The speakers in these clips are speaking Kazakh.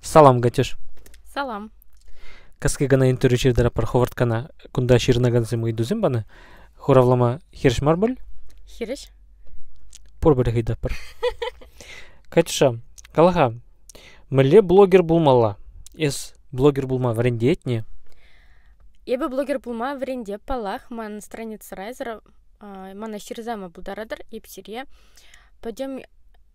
салам гатюш салам каске гана интервью пар ховарткана кунда ширнаганзем идузем бана хуравлама хирш марбаль? хирш порбір пар катюша калаха міле блогер булмала эс блогер булма варенде этне бы блогер булма варенде палах ман страница райзера мана ширзама и епсире пойдем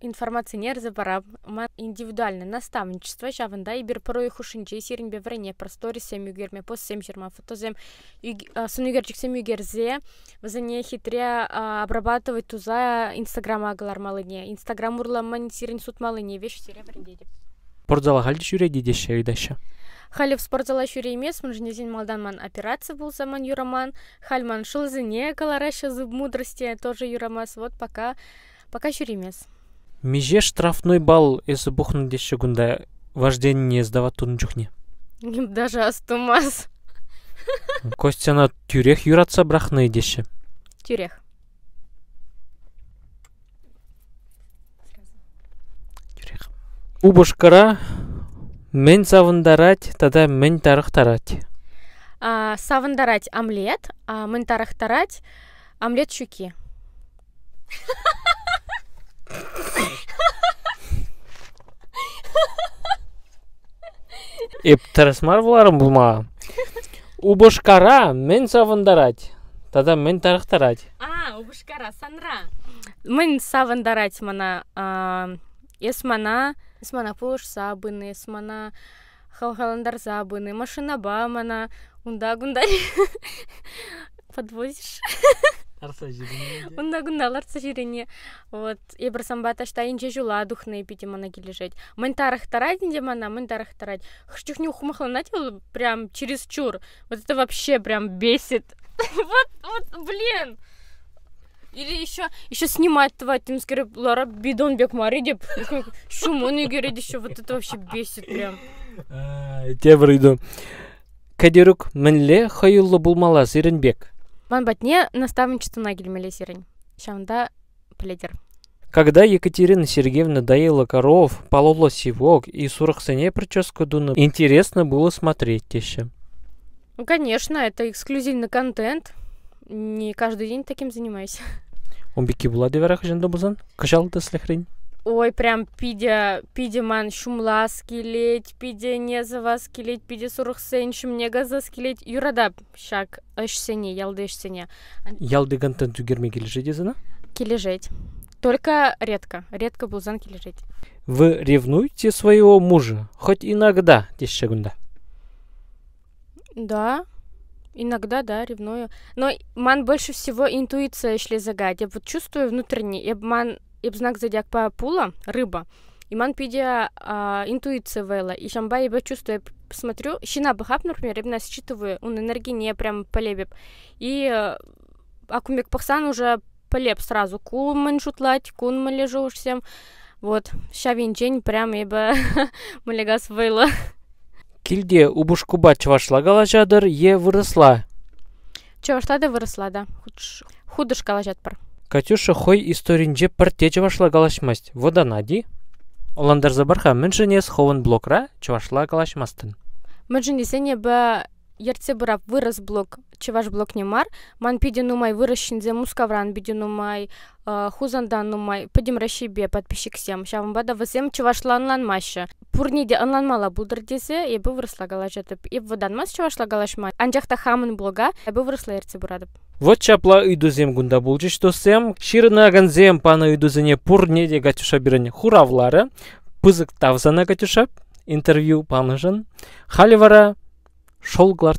информационер а, забараб а, ман индивидуально. наставничество жавында бир порой хушинче сиринбе врене простори сем югерме пос сем жерма фотозем сын югерчик сем югерзе вазане хитре обрабатывать туза инстаграма агалар малыне инстаграм урла ман сирин сут малыне вещь сире вренде деп спортзалга халди жүреді деші үйдәші халі в спортзала жүре емес мын жінезен малданман операция болса ман юраман хальман шылзыне калараша зуб мудрости тоже юрамас вот пока пока жүре емес меже штрафной балл если бухну деші гунда вождение тун тунчухне даже астумас костяна тюрех юраться брахны деші тюрех тюрех убушкара мен савандарать тада мен тарахтарать а, савандарать омлет а мен тарахтарать омлет щуки эптарасмар бұл булма убышкара мен савындарать тада мен тарықтарат. а убышкара санра мен савындарать мана Ес мана Ес мана пулыш сабыны ес мана халхаландар сабыны машина ба мана унда гундари... подвозишь арса жирене. мында гунна ларса жирене. вот эбір самбаташтайын же ла духны пите мана килежет мын тарахтара динде мана мын тарахтарать хчухне ухмахланать прям через чур вот это вообще прям бесит вот вот блин или еще еще снимать твать тем скорее лара бидон бек маридеп шумон игерет еще вот это вообще бесит прям а, тебір үйді кәдерук мінле хайыллы болмала сиренбек Ван Манбатне наставничество нагельмелесирень. Шамда пледер. Когда Екатерина Сергеевна доела коров, полола сивок и сурахсыне прическу дуна, интересно было смотреть еще. Ну, конечно, это эксклюзивный контент. Не каждый день таким занимаюсь. Он бики была деверах жендобузан? Кашал да слехрень? ой, прям піде, піде ман шумла скелеть, піде незава скелеть, піде сорок сеншім негаза скелеть. Юрада шак эшсене, ялды эшсене. Ялды гантан түгерме кележет езіна? Кележет. Только редко. Редко булзан кележет. Вы ревнуете своего мужа? Хоть иногда, гунда Да. Иногда, да, ревную. Но ман больше всего интуиция шли загадь. Я вот чувствую внутренний Я ман знак зодиакпа пула, рыба, иман пидя а, интуиция вела, и шамба я чувствую, я смотрю, щина бахап, например, я считываю, он энергии не прям полебеб, и а, акумек пахсан уже полеп сразу, кул мэн шутлать, кун мэн лежу всем, вот, ща винчень прям ебе малегас вейла. Кильде убушкуба чвашлагала жадыр е выросла. Че Чавашлады выросла, да. Худыш калажат пар. Катюша хой историнже пір те чывашла калашмасть. Вода нади. Оландар забарха мінжінес ховын блокра чывашла калашмастын. сене бі ерце бұрап выраз блок чеваш мар, ман пиде нумай выращензе мускавран биде нумай хузандан нумай пидим рашибе подписчиксем шавымбада высем чевашланланмашы пурниде ынланмала булдыр десе эбі вырысла гала жатып выданмас чевашла галашма анчахта хамын блога эбі выросла ерце бурадып Вот чапла үйдүзем гунда болчу что сем ширына ганзем пана үйдүзіне пур неде гатюша бирене хуравлары пызык тавзана гатюша интервью панажын халивара вара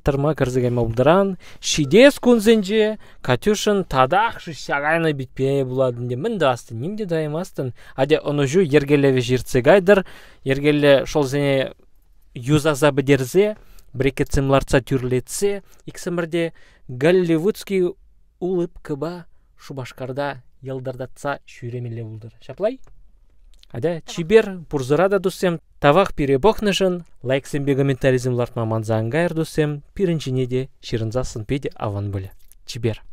тарма кірзіген болдыран шидес кунзенже катюшин тадақшы шағайны битпе буладын де мінді асты нимде даймастын аде онужу ергелеве жирцегайдыр ергеле шол зене юзаза бідерзе бреке цимларца тюрлетсе иксімірде голливудский улыбка ба шубашкарда елдардатса шүремеле булдыр шаплай Ада чибер дұсым, дусем тавах перебохнышын лайксембе комментаризм лартма заңгайр дусем пиринчине де ширынзасын педе аван бөлі чибер